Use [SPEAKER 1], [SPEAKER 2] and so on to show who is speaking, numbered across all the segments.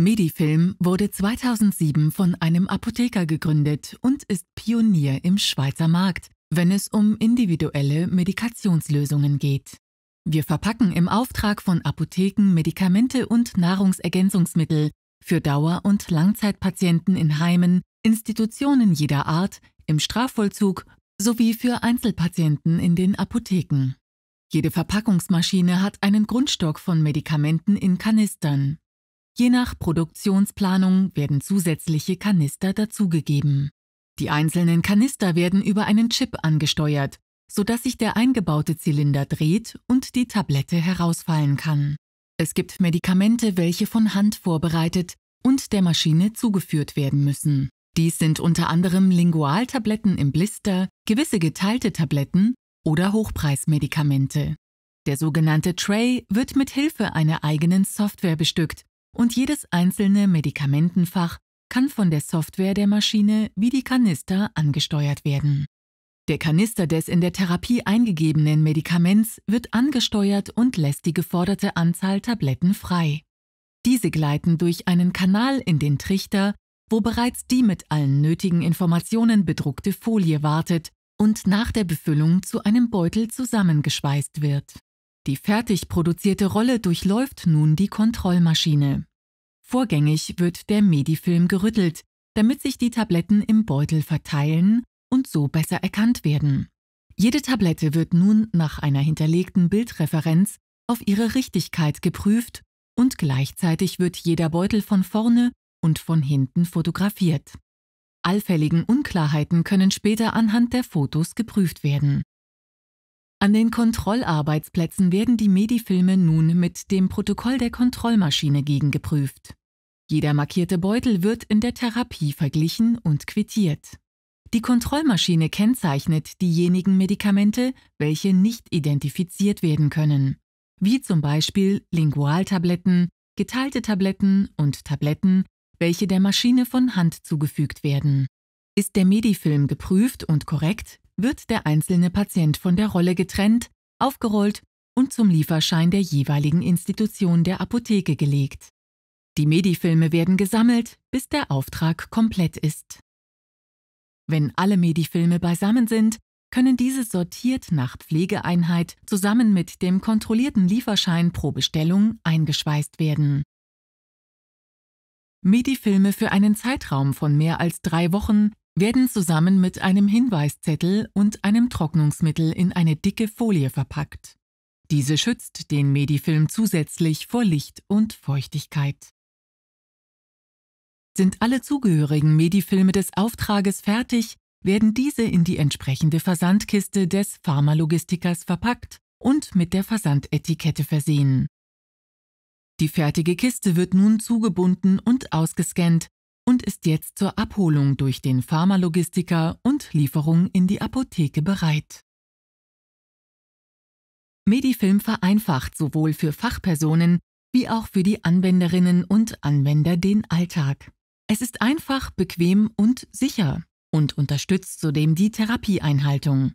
[SPEAKER 1] Medifilm wurde 2007 von einem Apotheker gegründet und ist Pionier im Schweizer Markt, wenn es um individuelle Medikationslösungen geht. Wir verpacken im Auftrag von Apotheken Medikamente und Nahrungsergänzungsmittel für Dauer- und Langzeitpatienten in Heimen, Institutionen jeder Art, im Strafvollzug sowie für Einzelpatienten in den Apotheken. Jede Verpackungsmaschine hat einen Grundstock von Medikamenten in Kanistern. Je nach Produktionsplanung werden zusätzliche Kanister dazugegeben. Die einzelnen Kanister werden über einen Chip angesteuert, sodass sich der eingebaute Zylinder dreht und die Tablette herausfallen kann. Es gibt Medikamente, welche von Hand vorbereitet und der Maschine zugeführt werden müssen. Dies sind unter anderem Lingualtabletten im Blister, gewisse geteilte Tabletten oder Hochpreismedikamente. Der sogenannte Tray wird mit Hilfe einer eigenen Software bestückt und jedes einzelne Medikamentenfach kann von der Software der Maschine wie die Kanister angesteuert werden. Der Kanister des in der Therapie eingegebenen Medikaments wird angesteuert und lässt die geforderte Anzahl Tabletten frei. Diese gleiten durch einen Kanal in den Trichter, wo bereits die mit allen nötigen Informationen bedruckte Folie wartet und nach der Befüllung zu einem Beutel zusammengeschweißt wird. Die fertig produzierte Rolle durchläuft nun die Kontrollmaschine. Vorgängig wird der Medifilm gerüttelt, damit sich die Tabletten im Beutel verteilen und so besser erkannt werden. Jede Tablette wird nun nach einer hinterlegten Bildreferenz auf ihre Richtigkeit geprüft und gleichzeitig wird jeder Beutel von vorne und von hinten fotografiert. Allfälligen Unklarheiten können später anhand der Fotos geprüft werden. An den Kontrollarbeitsplätzen werden die Medifilme nun mit dem Protokoll der Kontrollmaschine gegengeprüft. Jeder markierte Beutel wird in der Therapie verglichen und quittiert. Die Kontrollmaschine kennzeichnet diejenigen Medikamente, welche nicht identifiziert werden können, wie zum Beispiel Lingualtabletten, geteilte Tabletten und Tabletten, welche der Maschine von Hand zugefügt werden. Ist der Medifilm geprüft und korrekt, wird der einzelne Patient von der Rolle getrennt, aufgerollt und zum Lieferschein der jeweiligen Institution der Apotheke gelegt. Die Medifilme werden gesammelt, bis der Auftrag komplett ist. Wenn alle Medifilme beisammen sind, können diese sortiert nach Pflegeeinheit zusammen mit dem kontrollierten Lieferschein pro Bestellung eingeschweißt werden. Medifilme für einen Zeitraum von mehr als drei Wochen werden zusammen mit einem Hinweiszettel und einem Trocknungsmittel in eine dicke Folie verpackt. Diese schützt den Medifilm zusätzlich vor Licht und Feuchtigkeit. Sind alle zugehörigen Medifilme des Auftrages fertig, werden diese in die entsprechende Versandkiste des Pharmalogistikers verpackt und mit der Versandetikette versehen. Die fertige Kiste wird nun zugebunden und ausgescannt, und ist jetzt zur Abholung durch den Pharmalogistiker und Lieferung in die Apotheke bereit. Medifilm vereinfacht sowohl für Fachpersonen wie auch für die Anwenderinnen und Anwender den Alltag. Es ist einfach, bequem und sicher und unterstützt zudem die Therapieeinhaltung.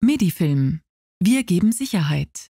[SPEAKER 1] Medifilm. Wir geben Sicherheit.